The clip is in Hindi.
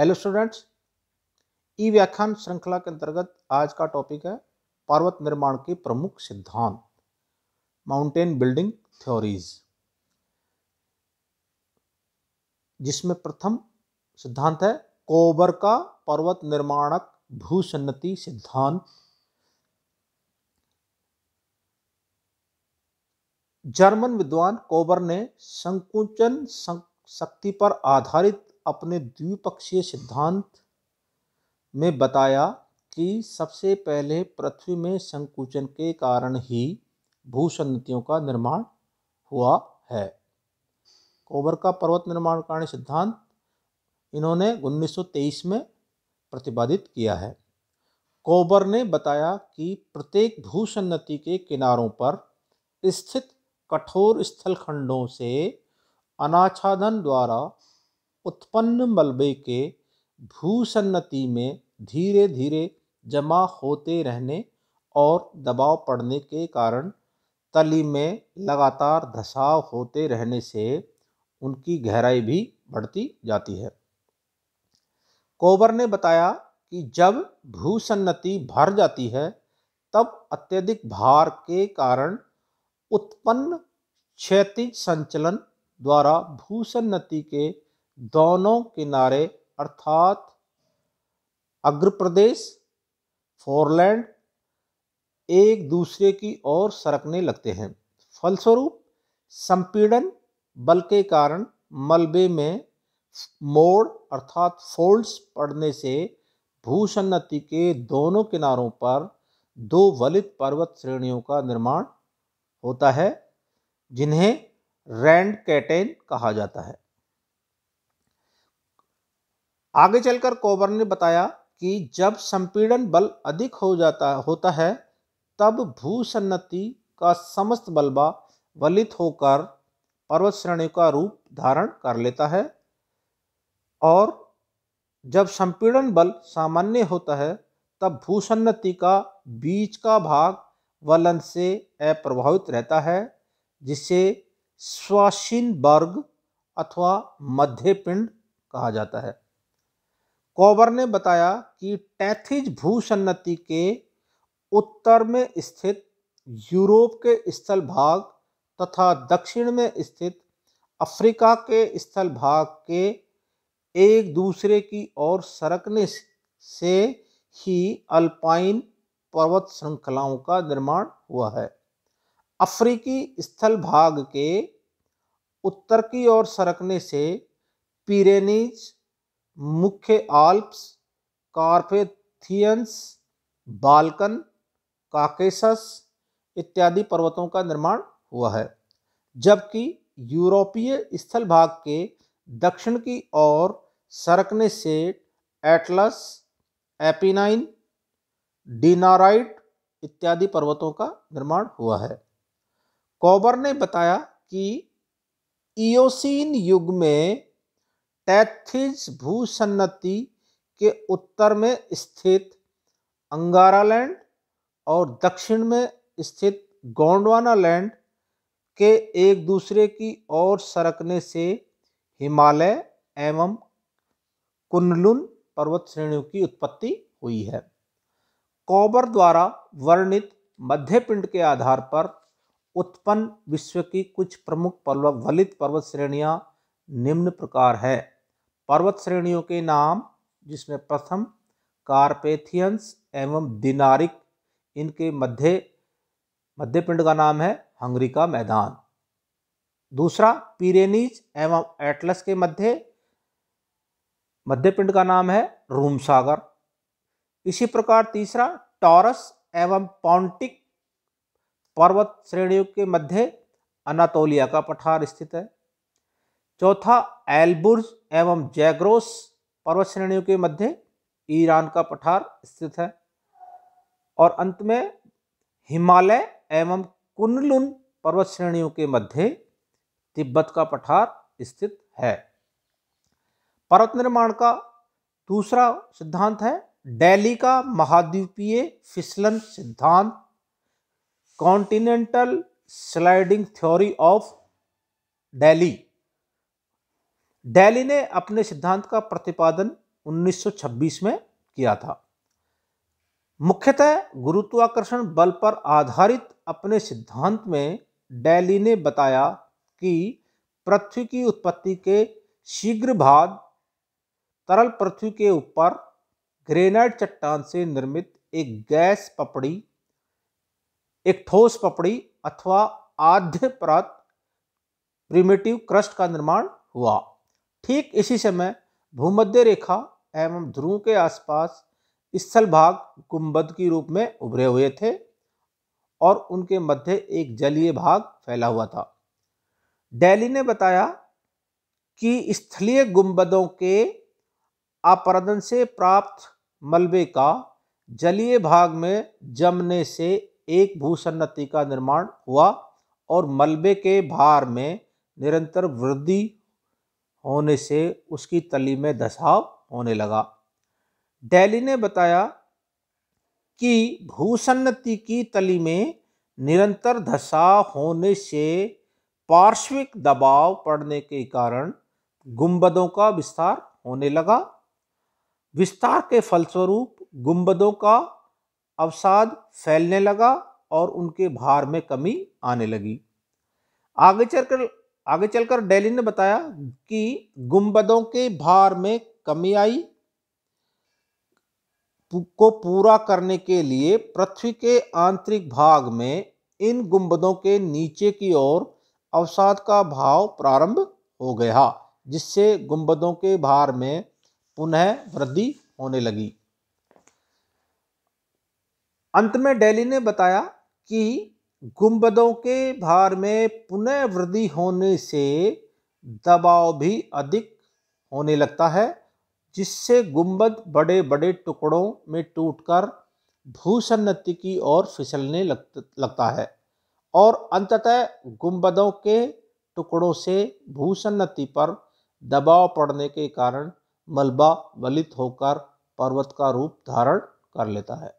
हेलो स्टूडेंट्स ई व्याख्यान श्रृंखला के अंतर्गत आज का टॉपिक है पर्वत निर्माण के प्रमुख सिद्धांत माउंटेन बिल्डिंग थ्योरीज जिसमें प्रथम सिद्धांत है कोबर का पर्वत निर्माणक भूसन्नति सिद्धांत जर्मन विद्वान कोबर ने संकुचन शक्ति पर आधारित अपने द्विपक्षीय सिद्धांत में बताया कि सबसे पहले पृथ्वी में संकुचन के कारण ही भूसन्नतियों का निर्माण हुआ है कोबर का पर्वत निर्माण कारण सिद्धांत इन्होंने 1923 में प्रतिपादित किया है कोबर ने बताया कि प्रत्येक भूसन्नति के किनारों पर स्थित कठोर स्थलखंडों से अनाच्छादन द्वारा उत्पन्न मलबे के भूसन्नति में धीरे धीरे जमा होते रहने और दबाव पड़ने के कारण तली में लगातार धसाव होते रहने से उनकी गहराई भी बढ़ती जाती है कोबर ने बताया कि जब भूसन्नति भर जाती है तब अत्यधिक भार के कारण उत्पन्न क्षैतिज संचलन द्वारा भूसन्नति के दोनों किनारे अर्थात अग्र प्रदेश फोरलैंड एक दूसरे की ओर सरकने लगते हैं फलस्वरूप संपीड़न बल के कारण मलबे में मोड़ अर्थात फोल्ड्स पड़ने से भूसन्नति के दोनों किनारों पर दो वलित पर्वत श्रेणियों का निर्माण होता है जिन्हें रैंड कैटेन कहा जाता है आगे चलकर कोबर ने बताया कि जब संपीड़न बल अधिक हो जाता होता है तब भूसन्नति का समस्त बलबा वलित होकर पर्वत श्रेणी का रूप धारण कर लेता है और जब संपीड़न बल सामान्य होता है तब भूसन्नति का बीच का भाग वलन से अप्रभावित रहता है जिसे स्वाशीन वर्ग अथवा मध्य पिंड कहा जाता है कोवर ने बताया कि टैथिज भूसन्नति के उत्तर में स्थित यूरोप के स्थल भाग तथा दक्षिण में स्थित अफ्रीका के स्थल भाग के एक दूसरे की ओर सरकने से ही अल्पाइन पर्वत श्रृंखलाओं का निर्माण हुआ है अफ्रीकी स्थल भाग के उत्तर की ओर सरकने से पीरेनीज़ मुख्य आल्प्स कार्पेथियंस बाल्कन काकेसस इत्यादि पर्वतों का निर्माण हुआ है जबकि यूरोपीय स्थल भाग के दक्षिण की ओर सरकने से एटलस एपिनाइन डीनाराइट इत्यादि पर्वतों का निर्माण हुआ है कॉबर ने बताया कि ईओसीन युग में टैथिस भूसन्नति के उत्तर में स्थित अंगारा लैंड और दक्षिण में स्थित गोंडवाना लैंड के एक दूसरे की ओर सरकने से हिमालय एवं कुनलुन पर्वत श्रेणियों की उत्पत्ति हुई है कोबर द्वारा वर्णित मध्यपिंड के आधार पर उत्पन्न विश्व की कुछ प्रमुख पर्वत वलित पर्वत श्रेणियां निम्न प्रकार है पर्वत श्रेणियों के नाम जिसमें प्रथम कारपेथियंस एवं दिनारिक इनके मध्य मध्य पिंड का नाम है हंगरी का मैदान दूसरा पीरेनीज एवं एटलस के मध्य मध्य पिंड का नाम है रूम सागर इसी प्रकार तीसरा टॉरस एवं पॉन्टिक पर्वत श्रेणियों के मध्य अनातोलिया का पठार स्थित है चौथा एल्बुर्ज एवं जैग्रोस पर्वत श्रेणियों के मध्य ईरान का पठार स्थित है और अंत में हिमालय एवं कुनलुन पर्वत श्रेणियों के मध्य तिब्बत का पठार स्थित है पर्वत निर्माण का दूसरा सिद्धांत है डेली का महाद्वीपीय फिसलन सिद्धांत continental sliding theory of Daly Daly ने अपने सिद्धांत का प्रतिपादन 1926 में किया था मुख्यतः गुरुत्वाकर्षण बल पर आधारित अपने सिद्धांत में डैली ने बताया कि पृथ्वी की उत्पत्ति के शीघ्र बाद तरल पृथ्वी के ऊपर ग्रेनाइट चट्टान से निर्मित एक गैस पपड़ी एक ठोस पपड़ी अथवा आध्य परत प्रिमेटिव क्रस्ट का निर्माण हुआ ठीक इसी समय भूमध्य रेखा एवं ध्रुव के आसपास स्थल भाग गुम्बद के रूप में उभरे हुए थे और उनके मध्य एक जलीय भाग फैला हुआ था डेली ने बताया कि स्थलीय गुंबदों के अपरदन से प्राप्त मलबे का जलीय भाग में जमने से एक भूसन्नति का निर्माण हुआ और मलबे के भार में निरंतर वृद्धि होने से उसकी तली में धसाव होने लगा डैली ने बताया कि भूसन्नति की तली में निरंतर धसा होने से पार्श्विक दबाव पड़ने के कारण गुंबदों का विस्तार होने लगा विस्तार के फलस्वरूप गुंबदों का अवसाद फैलने लगा और उनके भार में कमी आने लगी आगे चलकर आगे चलकर डेली ने बताया कि गुंबदों के भार में कमी आई को पूरा करने के लिए पृथ्वी के आंतरिक भाग में इन गुंबदों के नीचे की ओर अवसाद का भाव प्रारंभ हो गया जिससे गुंबदों के भार में पुनः वृद्धि होने लगी अंत में डेली ने बताया कि गुंबदों के भार में पुनः वृद्धि होने से दबाव भी अधिक होने लगता है जिससे गुंबद बड़े बड़े टुकड़ों में टूटकर भूसन्नति की ओर फिसलने लग, लगता है और अंततः गुंबदों के टुकड़ों से भूसन्नति पर दबाव पड़ने के कारण मलबा वलित होकर पर्वत का रूप धारण कर लेता है